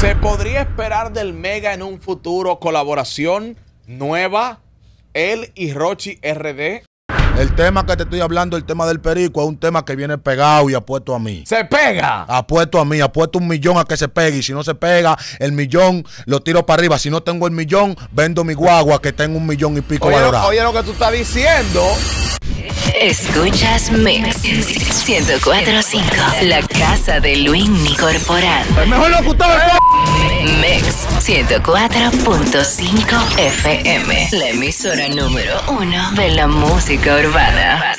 ¿Se podría esperar del Mega en un futuro colaboración nueva? Él y Rochi RD el tema que te estoy hablando, el tema del perico, es un tema que viene pegado y apuesto a mí. ¡Se pega! Apuesto a mí, apuesto un millón a que se pegue. Y si no se pega, el millón lo tiro para arriba. Si no tengo el millón, vendo mi guagua que tengo un millón y pico oye, valorado. Oye lo que tú estás diciendo. Escuchas Mix 1045, la casa de Luis Corporal. Es mejor Mix 104.5 FM, la emisora número uno de la música urbana.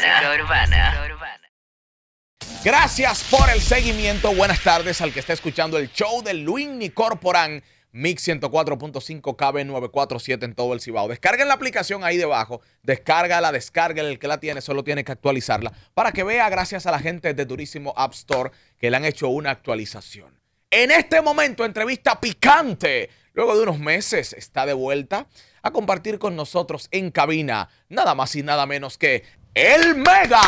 Gracias por el seguimiento. Buenas tardes al que está escuchando el show de Luis Corporan Mix 104.5 KB 947 en todo el Cibao. Descarguen la aplicación ahí debajo, descárgala, descarguen el que la tiene, solo tiene que actualizarla para que vea, gracias a la gente de Durísimo App Store, que le han hecho una actualización. En este momento, entrevista picante. Luego de unos meses, está de vuelta a compartir con nosotros en cabina, nada más y nada menos que el Mega.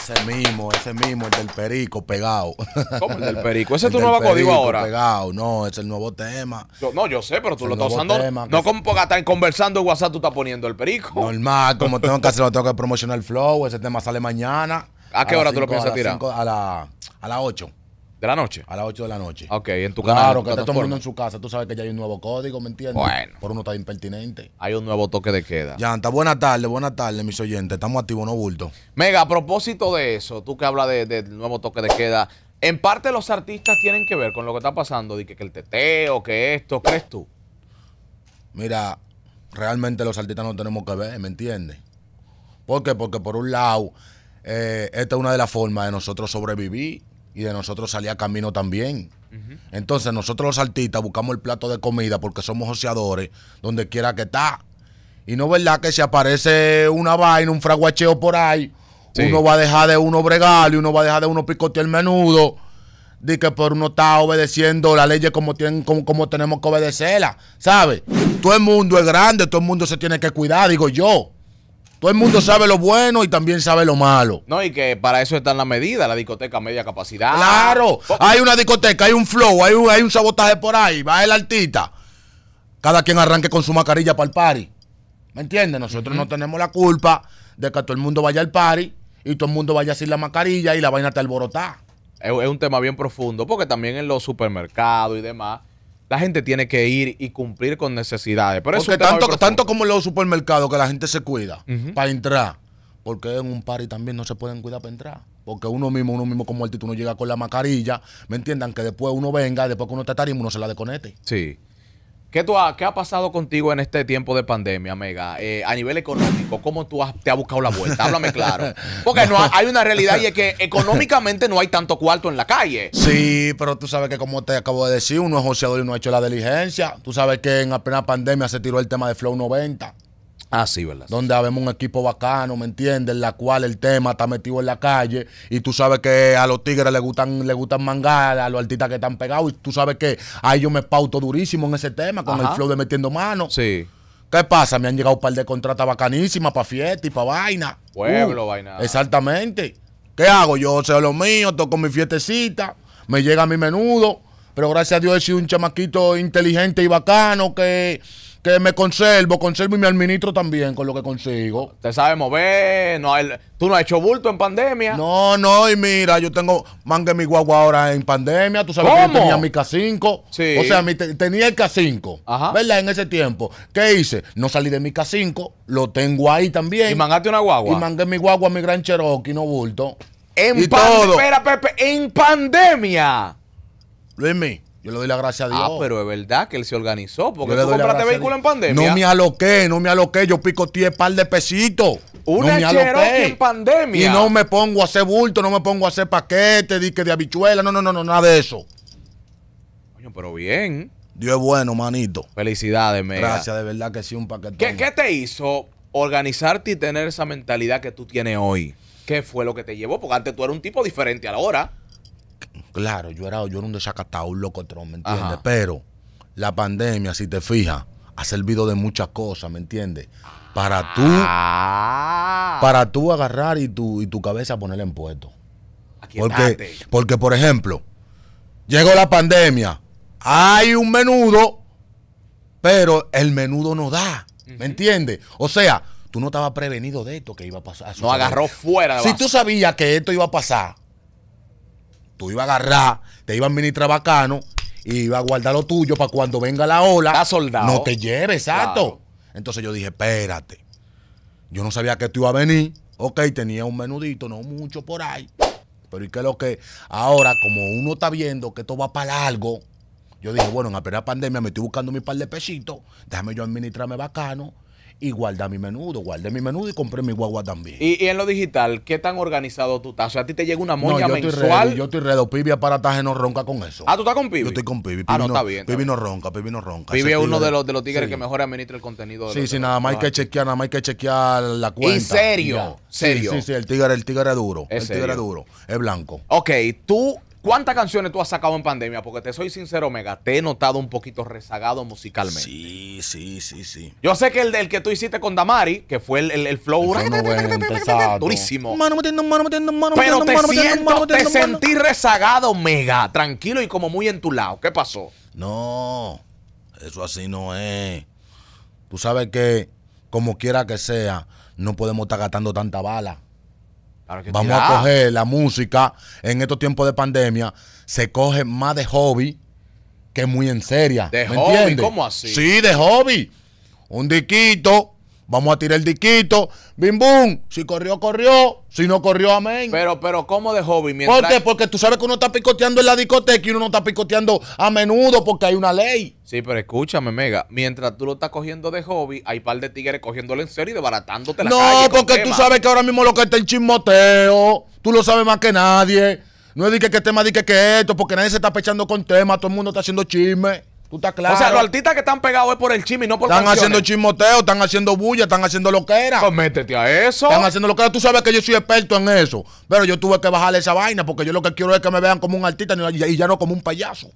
Ese mismo, ese mismo, el del perico pegado. ¿Cómo el del perico? Ese es tu nuevo código ahora. Pegado, no, es el nuevo tema. no, yo sé, pero tú lo estás usando. no como que están conversando en WhatsApp, tú estás poniendo el perico. Normal, como tengo que hacerlo, tengo que promocionar el flow. Ese tema sale mañana. ¿A qué hora tú lo piensas tirar? a las a la 8. ¿De la noche? A las 8 de la noche. Ok, en tu casa Claro, que está todo el mundo en su casa. Tú sabes que ya hay un nuevo código, ¿me entiendes? Bueno. Por uno está impertinente. Hay un nuevo toque de queda. Ya, está buena tarde, buena tarde, mis oyentes. Estamos activos, no bulto. Mega, a propósito de eso, tú que hablas de, del nuevo toque de queda, en parte los artistas tienen que ver con lo que está pasando, que, el teteo, que esto, ¿crees tú? Mira, realmente los artistas no tenemos que ver, ¿me entiendes? ¿Por qué? Porque por un lado, eh, esta es una de las formas de nosotros sobrevivir y de nosotros salía camino también. Entonces nosotros los artistas buscamos el plato de comida porque somos ociadores donde quiera que está. Y no es verdad que si aparece una vaina, un fraguacheo por ahí, uno va a dejar de uno bregar y uno va a dejar de uno picotear el menudo. De que por uno está obedeciendo la leyes como, tienen, como, como tenemos que obedecerla, ¿sabes? Todo el mundo es grande, todo el mundo se tiene que cuidar, digo yo. Todo el mundo sabe lo bueno y también sabe lo malo. No, y que para eso están la medida la discoteca media capacidad. Claro, hay una discoteca, hay un flow, hay un, sabotaje por ahí, va el artista. Cada quien arranque con su mascarilla para el party. ¿Me entiendes? Nosotros no tenemos la culpa de que todo el mundo vaya al party y todo el mundo vaya sin la mascarilla y la vaina está alborotada. Es, es un tema bien profundo, porque también en los supermercados y demás la gente tiene que ir y cumplir con necesidades. porque eso tanto, tanto como los supermercados que la gente se cuida para entrar, porque en un party también no se pueden cuidar para entrar. Porque uno mismo, uno mismo como altito, uno llega con la mascarilla, ¿me entiendan? Que después uno venga, después que uno está y uno se la desconecte. Sí. ¿Qué, tú ha, ¿Qué ha pasado contigo en este tiempo de pandemia, Mega? Eh, a nivel económico, ¿cómo tú te ha buscado la vuelta? Háblame claro. Porque no, hay una realidad y es que económicamente no hay tanto cuarto en la calle. Sí, pero tú sabes que como te acabo de decir, uno es joseador y no ha hecho la diligencia. Tú sabes que en apenas pandemia se tiró el tema de Flow 90. Ah, sí, ¿verdad? Donde habemos un equipo bacano, ¿me entiendes? En la cual el tema está metido en la calle y tú sabes que a los tigres les gustan, les gustan mangar, a los artistas que están pegados y tú sabes que ahí yo me pauto durísimo en ese tema con el flow de metiendo mano. Sí. ¿Qué pasa? Me han llegado un par de contratas bacanísimas para fiesta y para vaina. Pueblo, uh, vaina. Exactamente. ¿Qué hago? Yo sé lo mío, toco mi fiestecita, me llega mi menudo, pero gracias a Dios he sido un chamaquito inteligente y bacano que que me conservo, conservo y me administro también con lo que consigo. Te sabes mover, no, tú no has hecho bulto en pandemia. No, no, y mira, yo tengo mangue mi guagua ahora en pandemia, tú sabes que yo tenía mi K5, sí. o sea, tenía el K5, Ajá. ¿verdad? En ese tiempo. ¿Qué hice? No salí de mi K5, lo tengo ahí también. Y mangaste una guagua. Y mangué mi guagua, mi gran Cherokee, no bulto. En, pandemia todo. Espera, Pepe, en pandemia. mí yo le doy la gracia a ah, Dios. Ah, pero es verdad que él se organizó. Porque qué tú compraste vehículo en pandemia. No me aloqué, no me aloqué. Yo pico 10 par de pesitos. Una no en pandemia. Y no me pongo a hacer bulto, no me pongo a hacer paquete, dique de habichuela. No, no, no, no, nada de eso. Coño, pero bien. Dios es bueno, manito. Felicidades, mega. Gracias, de verdad que sí, un paquete. ¿Qué, ¿Qué te hizo organizarte y tener esa mentalidad que tú tienes hoy? ¿Qué fue lo que te llevó? Porque antes tú eras un tipo diferente a la hora. Claro, yo era, yo era un desacatado, un locotrón, ¿me entiendes? Pero la pandemia, si te fijas, ha servido de muchas cosas, ¿me entiendes? Para tú, ah. para tú agarrar y tu, y tu cabeza ponerle en puesto. Porque, porque, por ejemplo, llegó la pandemia, hay un menudo, pero el menudo no da. ¿Me entiende? entiendes? O sea, tú no estabas prevenido de esto que iba a pasar. No agarró fuera. si tú sabías que esto iba a pasar, tú ibas a agarrar, te iba a administrar bacano y iba a guardar lo tuyo para cuando venga la ola. soldado. No te lleve, exacto. Entonces yo dije, espérate. Yo no sabía que tú iba a venir. Ok, tenía un menudito, no mucho por ahí. Pero ¿y qué es lo que? Ahora, como uno está viendo que esto va para largo, yo dije, bueno, en la primera pandemia me estoy buscando mi par de pesitos, déjame yo administrarme bacano y guardé mi menudo, guardé mi menudo y compré mi guagua también. ¿Y, en lo digital, ¿qué tan organizado tú estás? O sea, a ti te llega una moña no, yo mensual. Estoy yo estoy redo, Pibi aparataje no ronca con eso. Ah, tú estás con Pibi. Yo estoy con Pibi. Ah, pibi ah, no, está bien. Pibi no ronca, Pibi no ronca. Pibi es uno de los, de los tigres que mejor administra el contenido. De sí, sí, nada más hay que chequear, nada más hay que chequear la cuenta. ¿En serio? ¿Serio? Sí, sí, sí, el tigre, el tigre es duro. el tigre es duro, es blanco. Ok, tú ¿Cuántas canciones tú has sacado en pandemia? Porque te soy sincero, mega. te he notado un poquito rezagado musicalmente. Sí, sí, sí, sí. Yo sé que el del que tú hiciste con Damari, que fue el, el, flow durísimo. Pero te siento, te sentí rezagado, mega. tranquilo y como muy en tu lado. ¿Qué pasó? No, eso así no es. Tú sabes que, como quiera que sea, no podemos estar gastando tanta bala. Vamos a coger la música en estos tiempos de pandemia. Se coge más de hobby que muy en seria. ¿De hobby? ¿Cómo así? Sí, de hobby. Un diquito Vamos a tirar el disquito. Bim bum. Si corrió, corrió. Si no corrió, amén. Pero, pero, ¿cómo de hobby? Mientras... ¿Por Porque tú sabes que uno está picoteando en la discoteca y uno no está picoteando a menudo porque hay una ley. Sí, pero escúchame, Mega. Mientras tú lo estás cogiendo de hobby, hay par de tigres cogiéndolo en serio y desbaratándote la No, porque tú sabes que ahora mismo lo que está en chismoteo. Tú lo sabes más que nadie. No es que, tema, de que, esto, porque nadie se está pechando con temas. Todo el mundo está haciendo chisme. Tú estás claro. O sea, los artistas que están pegados es por el chisme y no por Están haciendo chismoteo, están haciendo bulla, están haciendo lo era. Pues métete a eso. Están haciendo lo que era. Tú sabes que yo soy experto en eso. Pero yo tuve que bajarle esa vaina porque yo lo que quiero es que me vean como un artista y ya no como un payaso.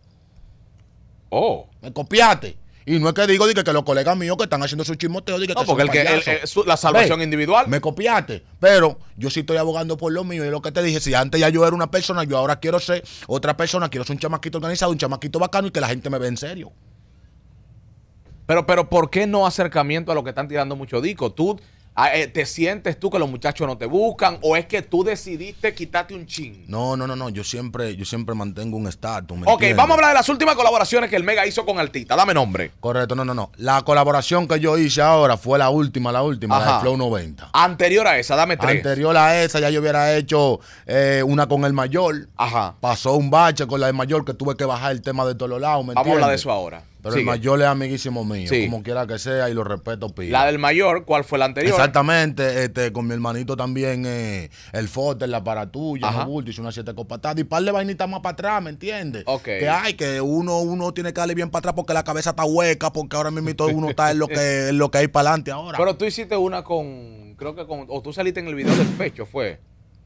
Oh. ¿Me copiaste? Y no es que digo que, que los colegas míos que están haciendo su chismoteo, que no, porque el la salvación individual. Me copiaste, pero yo sí estoy abogando por lo mío. Y lo que te dije, si antes ya yo era una persona, yo ahora quiero ser otra persona, quiero ser un chamaquito organizado, un chamaquito bacano y que la gente me ve en serio. Pero, pero, ¿por qué no acercamiento a lo que están tirando mucho disco? Tú Ah, eh, ¿Te sientes tú que los muchachos no te buscan o es que tú decidiste quitarte un chin? No, no, no, no. Yo siempre, yo siempre mantengo un estatus. Ok, vamos a hablar de las últimas colaboraciones que el Mega hizo con Altita. Dame nombre. Correcto, no, no, no. La colaboración que yo hice ahora fue la última, la última, la de Flow 90. Anterior a esa, dame tres. Anterior a esa ya yo hubiera hecho eh, una con el mayor. Ajá. Pasó un bache con la del mayor que tuve que bajar el tema de todos lados. ¿me vamos a hablar de eso ahora. Pero el mayor es amiguísimo mío, como quiera que sea, y lo respeto, pido. La del mayor, ¿cuál fue la anterior? Exactamente, este, con mi hermanito también, eh, el Forte, la para tuya, el hice una siete copatada y par de vainitas más para atrás, ¿me entiendes? Ok Que hay, que uno, uno tiene que darle bien para atrás porque la cabeza está hueca, porque ahora mismo todo uno está en lo que, en lo que hay para adelante ahora. Pero tú hiciste una con, creo que con, o tú saliste en el video del pecho, fue.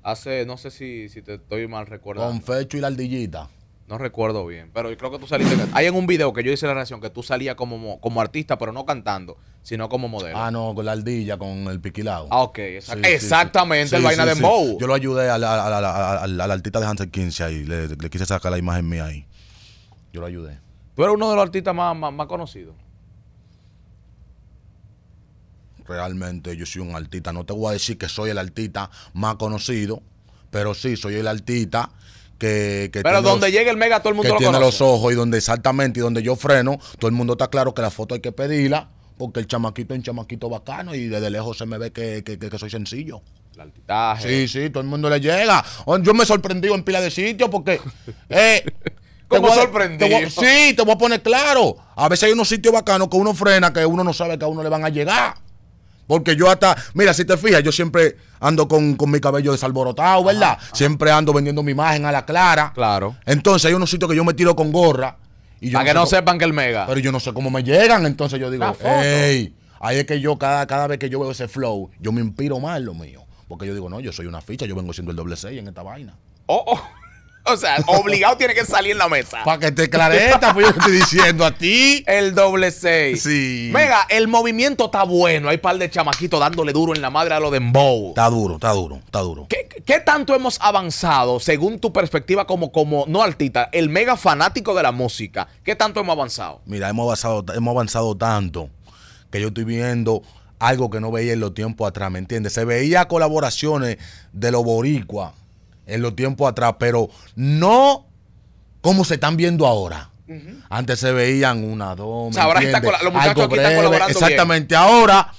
Hace, no sé si, si te estoy mal recordando. Con Fecho y la ardillita. No recuerdo bien, pero yo creo que tú saliste. Hay en un video que yo hice la reacción que tú salías como, como artista, pero no cantando, sino como modelo. Ah, no, con la ardilla, con el piquilado. Ah, ok. Exactamente, el vaina de Yo lo ayudé al, la artista de Hansel 15 ahí. Le, quise sacar la imagen mía ahí. Yo lo ayudé. Tú eres uno de los artistas más, más, más conocidos. Realmente yo soy un artista. No te voy a decir que soy el artista más conocido, pero sí soy el artista que, Pero donde llegue el mega, todo el mundo que tiene los ojos y donde exactamente, y donde yo freno, todo el mundo está claro que la foto hay que pedirla, porque el chamaquito es un chamaquito bacano y desde lejos se me ve que, soy sencillo. El altitaje. Sí, sí, todo el mundo le llega. Oh, yo me he sorprendido en pila de sitios porque. Eh, ¿Cómo sorprendido? sí, te voy a poner claro. A veces hay unos sitios bacanos que uno frena que uno no sabe que a uno le van a llegar. Porque yo hasta, mira, si te fijas, yo siempre ando con, con mi cabello desalborotado, ¿verdad? Siempre ando vendiendo mi imagen a la clara. Claro. Entonces hay unos sitios que yo me tiro con gorra. Y Para que no sepan que el mega. Pero yo no sé cómo me llegan, entonces yo digo, hey, ahí es que yo cada, cada vez que yo veo ese flow, yo me inspiro más lo mío. Porque yo digo, no, yo soy una ficha, yo vengo siendo el doble seis en esta vaina. Oh, oh. O sea, obligado tiene que salir en la mesa. Para que te clareta, pues yo estoy diciendo a ti. El doble seis. Sí. Mega, el movimiento está bueno. Hay par de chamaquitos dándole duro en la madre a lo de Mbow. Está duro, está duro, está duro. ¿Qué, tanto hemos avanzado, según tu perspectiva, como, como no altita, el mega fanático de la música? ¿Qué tanto hemos avanzado? Mira, hemos avanzado, hemos avanzado tanto que yo estoy viendo algo que no veía en los tiempos atrás, ¿me entiendes? Se veía colaboraciones de los boricuas en los tiempos atrás, pero no como se están viendo ahora. Antes se veían una, dos, o ahora los muchachos están colaborando Exactamente, ahora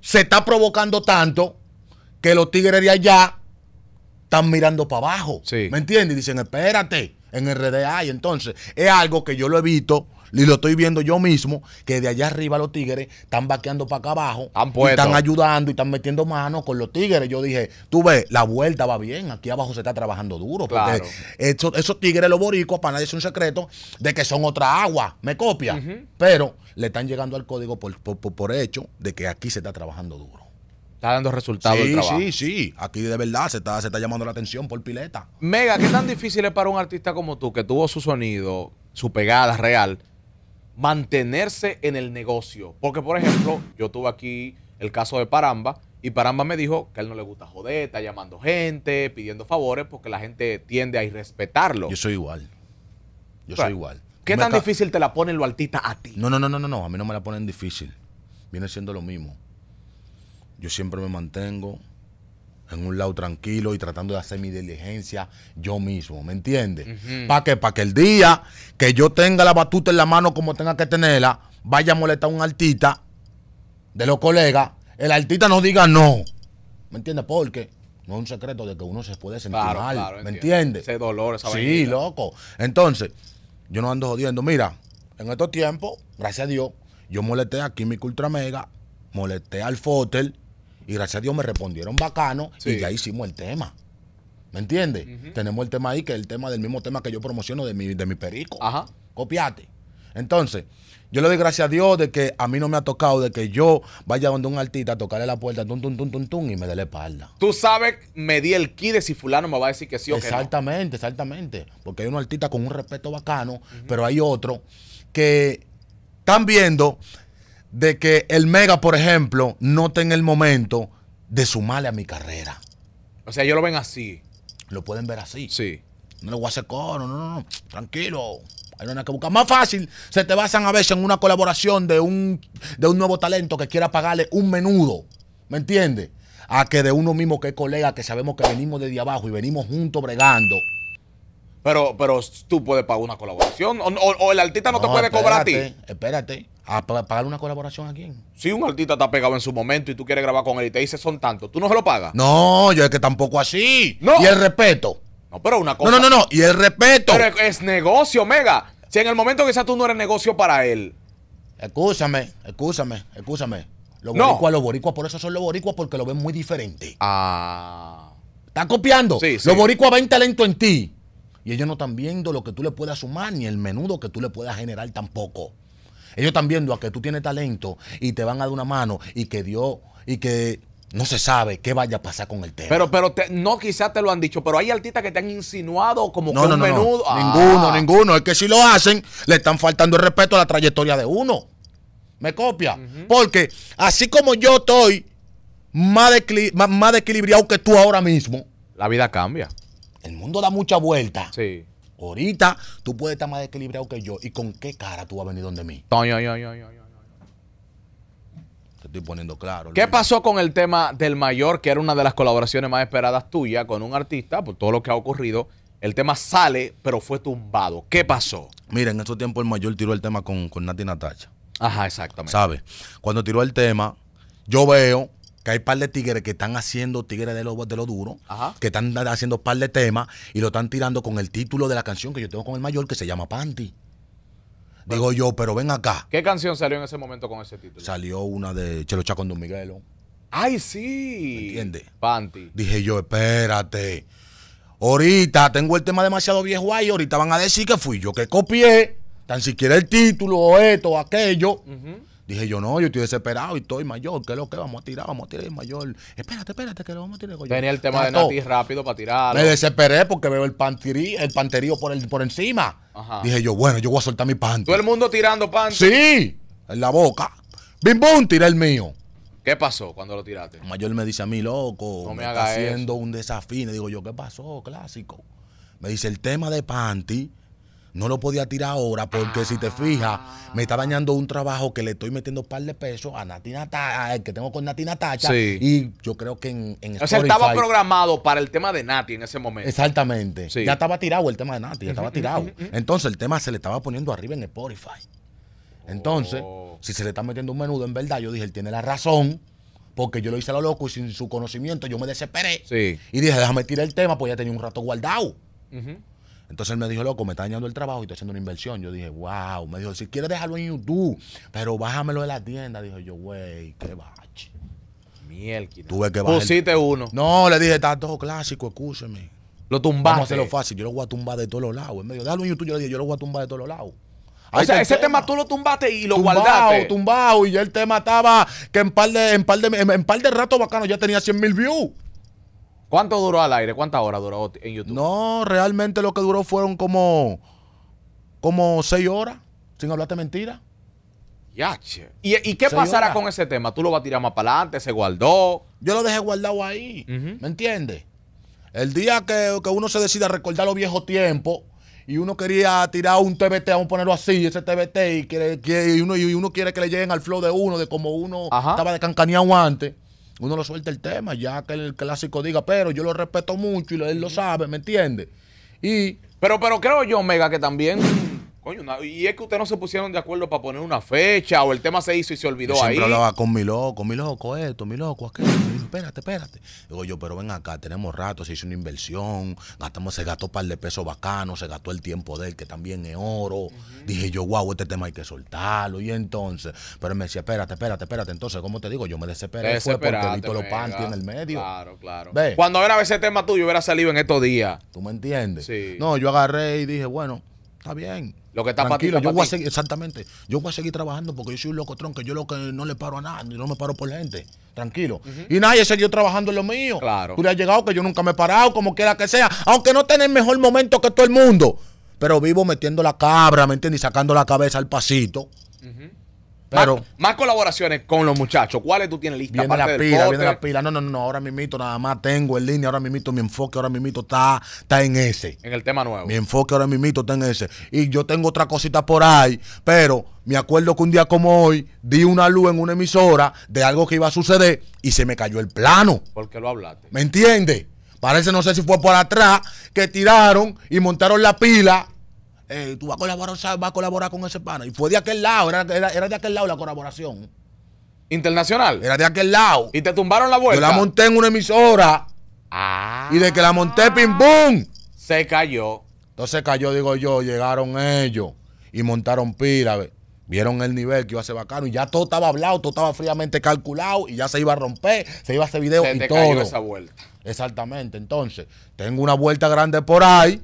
se está provocando tanto que los tigres de allá están mirando para abajo. ¿Me entiendes? Y dicen, espérate, en RDA. Y entonces es algo que yo lo evito y lo estoy viendo yo mismo, que de allá arriba los tigres están vaqueando para acá abajo, están ayudando y están metiendo manos con los tigres. Yo dije, tú ves, la vuelta va bien, aquí abajo se está trabajando duro, porque esos, tigres, los boricuas, para nadie es un secreto, de que son otra agua, me copia, pero le están llegando al código por, por, por hecho de que aquí se está trabajando duro. Está dando resultados sí, trabajo. Sí, sí, Aquí de verdad se está, se está llamando la atención por pileta. Mega, ¿qué tan difícil es para un artista como tú, que tuvo su sonido, su pegada real, mantenerse en el negocio? Porque, por ejemplo, yo tuve aquí el caso de Paramba, y Paramba me dijo que a él no le gusta joder, llamando gente, pidiendo favores, porque la gente tiende a irrespetarlo. Yo soy igual. Yo soy igual. ¿Qué tan difícil te la ponen los artistas a ti? No, no, no, no, no, a mí no me la ponen difícil. Viene siendo lo mismo yo siempre me mantengo en un lado tranquilo y tratando de hacer mi diligencia yo mismo, ¿me entiendes? ¿Para qué? Para que el día que yo tenga la batuta en la mano como tenga que tenerla, vaya a molestar a un artista de los colegas, el artista no diga no, ¿me entiendes? Porque no es un secreto de que uno se puede sentir mal, ¿me entiendes? Ese dolor, esa Sí, loco. Entonces, yo no ando jodiendo. Mira, en estos tiempos, gracias a Dios, yo molesté a Químico Ultra Mega, molesté al Fotel, y gracias a Dios me respondieron bacano y ya hicimos el tema. ¿Me entiendes? Tenemos el tema ahí, que es el tema del mismo tema que yo promociono de mi, de mi perico. Ajá. Copiate. Entonces, yo le doy gracias a Dios de que a mí no me ha tocado de que yo vaya donde un artista a tocarle la puerta, tum, y me dé la espalda. Tú sabes, me di el key de si fulano me va a decir que sí o que no. Exactamente, exactamente. Porque hay un artista con un respeto bacano, pero hay otro que están viendo de que el Mega, por ejemplo, no tenga el momento de sumarle a mi carrera. O sea, ellos lo ven así. Lo pueden ver así. Sí. No le voy a hacer coro, no, no, no. Tranquilo. Hay una que buscar. Más fácil, se te basan a veces en una colaboración de un, de un nuevo talento que quiera pagarle un menudo. ¿Me entiendes? A que de uno mismo que es colega, que sabemos que venimos de abajo y venimos juntos bregando. Pero, pero tú puedes pagar una colaboración. O, el artista no, te puede cobrar a ti. Espérate. ¿A pagar una colaboración a quién? Si un artista está pegado en su momento y tú quieres grabar con él y te dice son tantos, ¿tú no se lo pagas? No, yo es que tampoco así. Y el respeto. No, pero una cosa. No, no, no, no. Y el respeto. Pero es negocio, mega. Si en el momento que quizás tú no eres negocio para él. Escúchame, escúchame, escúchame. Los no. boricuas, los boricuas, por eso son los boricuas, porque lo ven muy diferente. Ah. ¿Estás copiando? Sí, sí. Los boricuas ven talento en ti. Y ellos no están viendo lo que tú le puedas sumar, ni el menudo que tú le puedas generar tampoco. Ellos están viendo a que tú tienes talento y te van a dar una mano y que Dios y que no se sabe qué vaya a pasar con el tema. Pero, pero no, quizás te lo han dicho, pero hay artistas que te han insinuado como que menudo. Ah. Ninguno, ninguno. Es que si lo hacen, le están faltando el respeto a la trayectoria de uno. ¿Me copia? Porque así como yo estoy más, de, más desequilibrado que tú ahora mismo. La vida cambia. El mundo da mucha vuelta. Sí. Ahorita tú puedes estar más equilibrado que yo. ¿Y con qué cara tú vas venido venir donde mí? Te estoy poniendo claro. ¿Qué pasó con el tema del mayor, que era una de las colaboraciones más esperadas tuyas con un artista, por todo lo que ha ocurrido? El tema sale, pero fue tumbado. ¿Qué pasó? Mira, en estos tiempos el mayor tiró el tema con, con Nati Natacha. Ajá, exactamente. ¿Sabes? Cuando tiró el tema, yo veo que hay un par de tigres que están haciendo tigres de lo, de lo duro, que están haciendo un par de temas y lo están tirando con el título de la canción que yo tengo con el mayor que se llama Panty. Digo yo, pero ven acá. ¿Qué canción salió en ese momento con ese título? Salió una de Chelo con Don Miguelo. ¡Ay, sí! ¿Entiendes? Panty. Dije yo, espérate. Ahorita tengo el tema demasiado viejo ahí. Ahorita van a decir que fui yo que copié. Tan siquiera el título o esto o aquello. Ajá. Dije yo, no, yo estoy desesperado y estoy mayor. ¿Qué es lo que vamos a tirar? Vamos a tirar mayor. Espérate, espérate, que lo vamos a tirar. Tenía el tema de Nati rápido para tirar. Me desesperé porque veo el panterío, el panterío por, el, por encima. Dije yo, bueno, yo voy a soltar mi pan. Todo el mundo tirando pan. Sí, en la boca. Bim, bum, tiré el mío. ¿Qué pasó cuando lo tiraste? El mayor me dice a mí, loco, me, haciendo un desafío. Y digo yo, ¿qué pasó? Clásico. Me dice, el tema de Panty no lo podía tirar ahora porque si te fijas, me está dañando un trabajo que le estoy metiendo un par de pesos a Nati Natacha, eh, que tengo con Nati Natacha. Y yo creo que en, en Spotify, O sea, estaba programado para el tema de Nati en ese momento. Exactamente. Ya estaba tirado el tema de Nati, ya estaba tirado. Entonces el tema se le estaba poniendo arriba en Spotify. Entonces, oh. si se le está metiendo un menudo, en verdad, yo dije, él tiene la razón porque yo lo hice a lo loco y sin su conocimiento yo me desesperé. Y dije, déjame tirar el tema, pues ya tenía un rato guardado. Entonces él me dijo, loco, me está dañando el trabajo y estoy haciendo una inversión. Yo dije, wow. Me dijo, si quieres dejarlo en YouTube, pero bájamelo de la tienda. Dijo yo, güey, qué bache. Miel, Tuve que bajar. Pusiste uno. No, le dije, está todo clásico, escúcheme. Lo tumbaste. Vamos a lo fácil, yo lo voy a tumbar de todos los lados. Él me dijo, déjalo en YouTube. Yo le dije, yo lo voy a tumbar de todos los lados. o sea, ese tema. tú lo tumbaste y lo guardaste. Tumbado, tumbado. Y ya el tema estaba que en par de, en par de, en, en par de rato bacano ya tenía 100 mil views. ¿Cuánto duró al aire? ¿Cuántas horas duró en YouTube? No, realmente lo que duró fueron como, como seis horas, sin hablarte mentira. Yache. ¿Y, qué pasará con ese tema? ¿Tú lo vas a tirar más para adelante? ¿Se guardó? Yo lo dejé guardado ahí. ¿Me entiendes? El día que, uno se decida recordar los viejos tiempos y uno quería tirar un TBT, vamos a ponerlo así, ese TBT, y, quiere, uno, y uno quiere que le lleguen al flow de uno, de como uno estaba de cancaneado antes uno lo suelta el tema, ya que el clásico diga, pero yo lo respeto mucho y él lo sabe, ¿me entiende? Y... Pero, pero creo yo, Omega que también Coño, y es que ustedes no se pusieron de acuerdo para poner una fecha o el tema se hizo y se olvidó ahí. Siempre hablaba con mi loco, mi loco esto, mi loco aquello espérate, espérate. Digo yo, pero ven acá, tenemos rato, se hizo una inversión, gastamos, se gastó un par de pesos bacanos, se gastó el tiempo de él, que también es oro. Dije yo, guau, este tema hay que soltarlo. Y entonces, pero él me decía, espérate, espérate, espérate. Entonces, ¿cómo te digo? Yo me desesperé, fue porque vi todos los panties en el medio. Claro, claro. Cuando era ese tema tuyo, hubiera salido en estos días. ¿Tú me entiendes? Sí. No, yo agarré y dije, bueno, Está bien. Lo que está Tranquilo, para ti, yo voy a seguir, exactamente. Yo voy a seguir trabajando porque yo soy un locotrón, que yo lo que no le paro a nadie, no me paro por la gente. Tranquilo. Y nadie siguió trabajando en lo mío. Claro. Tú le has llegado que yo nunca me he parado, como quiera que sea, aunque no tenga mejor momento que todo el mundo. Pero vivo metiendo la cabra, ¿me entiendes? Y sacando la cabeza al pasito. Pero, más, colaboraciones con los muchachos. ¿Cuáles tú tienes lista? Viene la pila, viene la pila. No, no, no, ahora mismito nada más tengo en línea, ahora mismito mi enfoque, ahora mismito está, está en ese. En el tema nuevo. Mi enfoque ahora mismito está en ese. Y yo tengo otra cosita por ahí, pero me acuerdo que un día como hoy di una luz en una emisora de algo que iba a suceder y se me cayó el plano. ¿Por qué lo hablaste. ¿Me entiendes? Parece, no sé si fue por atrás, que tiraron y montaron la pila eh, tú vas a, colaborar, con ese pana. Y fue de aquel lado, era, de aquel lado la colaboración. ¿Internacional? Era de aquel lado. ¿Y te tumbaron la vuelta? Yo la monté en una emisora. Ah. Y de que la monté, pim, pum Se cayó. Entonces cayó, digo yo, llegaron ellos y montaron pira Vieron el nivel que iba a ser bacano y ya todo estaba hablado, todo estaba fríamente calculado y ya se iba a romper, se iba a hacer video te todo. Cayó esa vuelta. Exactamente. Entonces, tengo una vuelta grande por ahí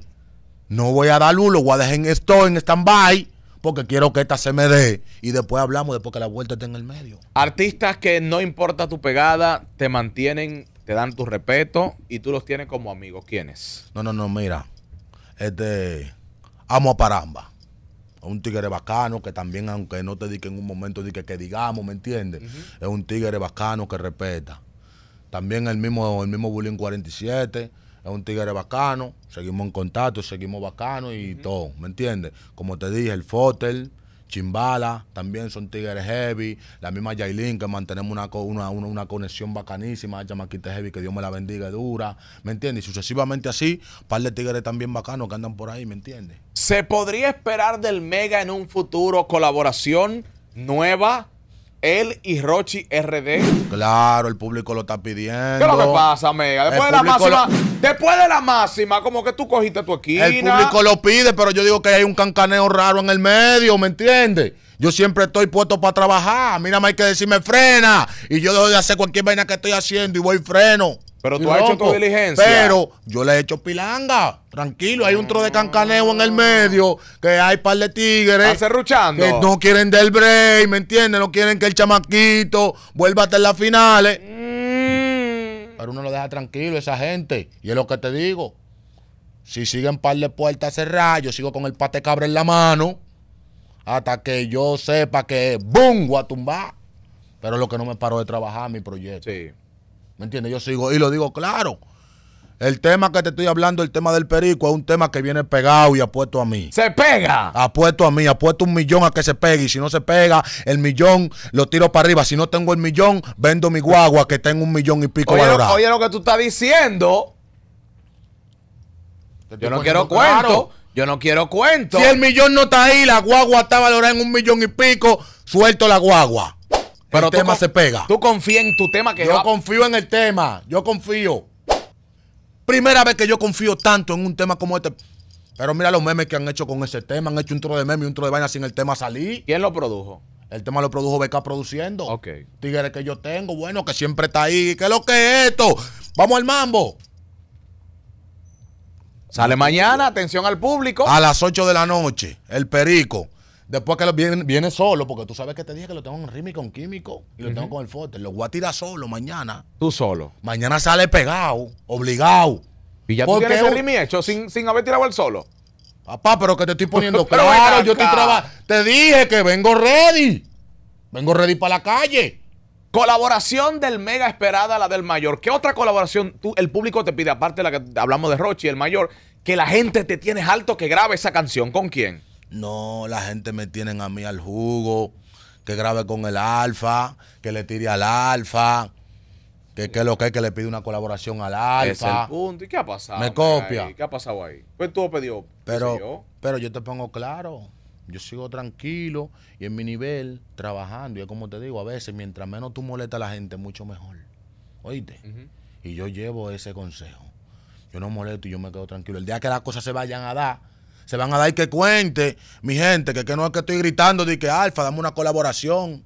no voy a dar uno, lo voy a dejar en esto, en stand-by, porque quiero que esta se me dé. Y después hablamos, después que la vuelta esté en el medio. Artistas que no importa tu pegada, te mantienen, te dan tu respeto y tú los tienes como amigos. ¿Quiénes? No, no, no, mira. Este. Amo a Paramba un tigre bacano que también, aunque no te diga en un momento, diga que, digamos, ¿me entiendes? Es un tigre bacano que respeta. También el mismo, el mismo Bulín 47, es un tigre bacano, seguimos en contacto, seguimos bacano y todo, ¿me entiendes? Como te dije, el Fotel, Chimbala, también son tigres heavy, la misma Yailin que mantenemos una, una, conexión bacanísima, chamaquita heavy, que Dios me la bendiga, dura, ¿me entiendes? Y sucesivamente así, par de tigres también bacanos que andan por ahí, ¿me entiendes? ¿Se podría esperar del Mega en un futuro colaboración nueva? él y Rochi RD. Claro, el público lo está pidiendo. ¿Qué es lo que pasa, Mega? Después de la máxima, después de la máxima, como que tú cogiste tu esquina. El público lo pide, pero yo digo que hay un cancaneo raro en el medio, ¿me entiendes? Yo siempre estoy puesto para trabajar. Mira, hay que decirme frena. Y yo dejo de hacer cualquier vaina que estoy haciendo y voy freno. Pero tú has hecho tu diligencia. Pero yo le he hecho pilanga. Tranquilo, hay un tro de cancaneo en el medio, que hay par de tigres. ruchando. no quieren del break, ¿me entiendes? No quieren que el chamaquito vuelva hasta las finales. Mm. Pero uno lo deja tranquilo, esa gente. Y es lo que te digo. Si siguen par de puertas cerradas, yo sigo con el pate cabra en la mano. Hasta que yo sepa que ¡boom! voy Pero lo que no me paró de trabajar mi proyecto. Sí. ¿Me entiendes? Yo sigo y lo digo claro. El tema que te estoy hablando, el tema del perico, es un tema que viene pegado y apuesto a mí. ¡Se pega! Apuesto a mí, apuesto un millón a que se pegue. Y si no se pega, el millón lo tiro para arriba. Si no tengo el millón, vendo mi guagua que tengo un millón y pico oye, valorado. Oye, lo que tú estás diciendo. Yo no quiero cuento. Yo no quiero cuento. Si el millón no está ahí, la guagua está valorada en un millón y pico, suelto la guagua. Pero el tema se pega. Tú confías en tu tema que Yo confío en el tema. Yo confío. Primera vez que yo confío tanto en un tema como este. Pero mira los memes que han hecho con ese tema. Han hecho un tro de memes y un tro de vaina sin el tema salir. ¿Quién lo produjo? El tema lo produjo BK produciendo. Ok. Tigres que yo tengo, bueno, que siempre está ahí. ¿Qué es lo que es esto? Vamos al mambo. Sale mañana, atención al público. A las 8 de la noche, el perico. Después que lo viene, viene, solo, porque tú sabes que te dije que lo tengo en Rimi con químico y lo tengo con el forte. Lo voy a tirar solo mañana. Tú solo. Mañana sale pegado, obligado. Y ya tú tienes el Rimi hecho sin, haber tirado el solo. Papá, pero que te estoy poniendo claro. yo Te dije que vengo ready. Vengo ready para la calle. Colaboración del mega esperada, la del mayor. ¿Qué otra colaboración tú, el público te pide, aparte de la que hablamos de Rochi, el mayor, que la gente te tiene alto que grabe esa canción? ¿Con quién? No, la gente me tienen a mí al jugo, que grabe con el alfa, que le tire al alfa, que, es lo que es que le pide una colaboración al alfa. Es el punto. ¿Y qué ha pasado? Me copia. ¿Qué ha pasado ahí? Pues tú pedido. Pero, yo? pero yo te pongo claro. Yo sigo tranquilo y en mi nivel trabajando. Y es como te digo, a veces mientras menos tú molestas a la gente, mucho mejor. ¿Oíste? Y yo llevo ese consejo. Yo no molesto y yo me quedo tranquilo. El día que las cosas se vayan a dar, se van a dar que cuente, mi gente, que, no es que estoy gritando de que Alfa, dame una colaboración.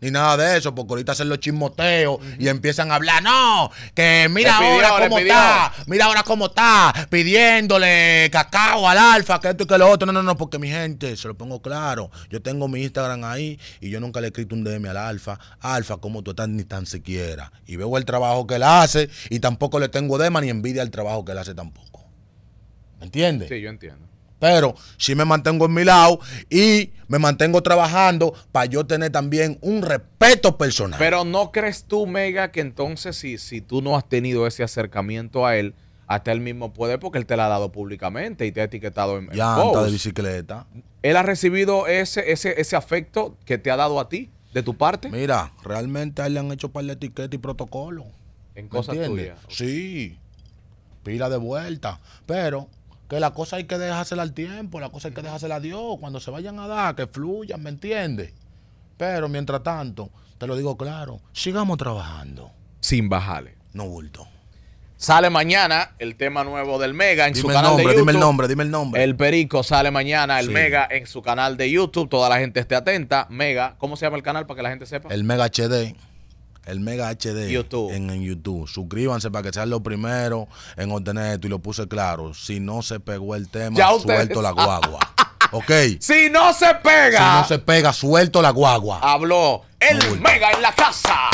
Ni nada de eso, porque ahorita hacen los chismoteos y empiezan a hablar. No, que mira ahora cómo está, mira ahora cómo está, pidiéndole cacao al alfa, que esto y que lo otro. No, no, no, porque mi gente, se lo pongo claro. Yo tengo mi Instagram ahí y yo nunca le he escrito un DM al alfa. Alfa, como tú estás ni tan siquiera. Y veo el trabajo que él hace y tampoco le tengo dema ni envidia al trabajo que él hace tampoco. ¿Me entiendes? Sí, yo entiendo pero sí me mantengo en mi lado y me mantengo trabajando para yo tener también un respeto personal. Pero no crees tú, Mega, que entonces si, si tú no has tenido ese acercamiento a él, hasta él mismo puede porque él te la ha dado públicamente y te ha etiquetado en... Llanta de bicicleta. ¿Él ha recibido ese, ese, afecto que te ha dado a ti, de tu parte? Mira, realmente a le han hecho para de etiqueta y protocolo. En cosas tuyas. Sí, pila de vuelta. Pero que la cosa hay que dejársela al tiempo, la cosa hay que dejársela a Dios, cuando se vayan a dar, que fluyan, ¿me entiendes? Pero mientras tanto, te lo digo claro, sigamos trabajando. Sin bajarle. No bulto. Sale mañana el tema nuevo del Mega en su canal de YouTube. Dime el nombre, dime el nombre. El Perico sale mañana, el Mega en su canal de YouTube. Toda la gente esté atenta. Mega, ¿cómo se llama el canal para que la gente sepa? El Mega HD el Mega HD En, YouTube. Suscríbanse para que sean los primeros en obtener esto. Y lo puse claro. Si no se pegó el tema, suelto la guagua. ¿Ok? Si no se pega. Si no se pega, suelto la guagua. Habló el Mega en la casa.